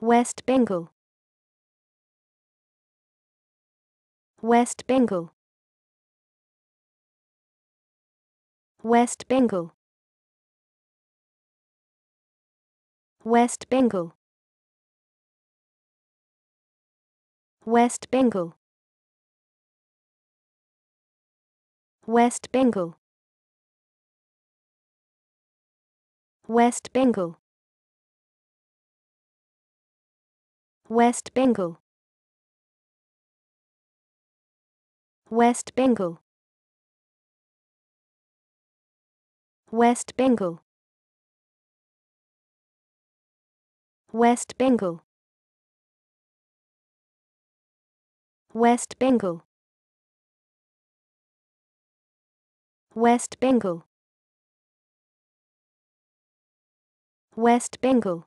West Bengal West Bengal West Bengal West Bengal West Bengal West Bengal West Bengal West Bengal West Bengal West Bengal West Bengal West Bengal West Bengal West Bengal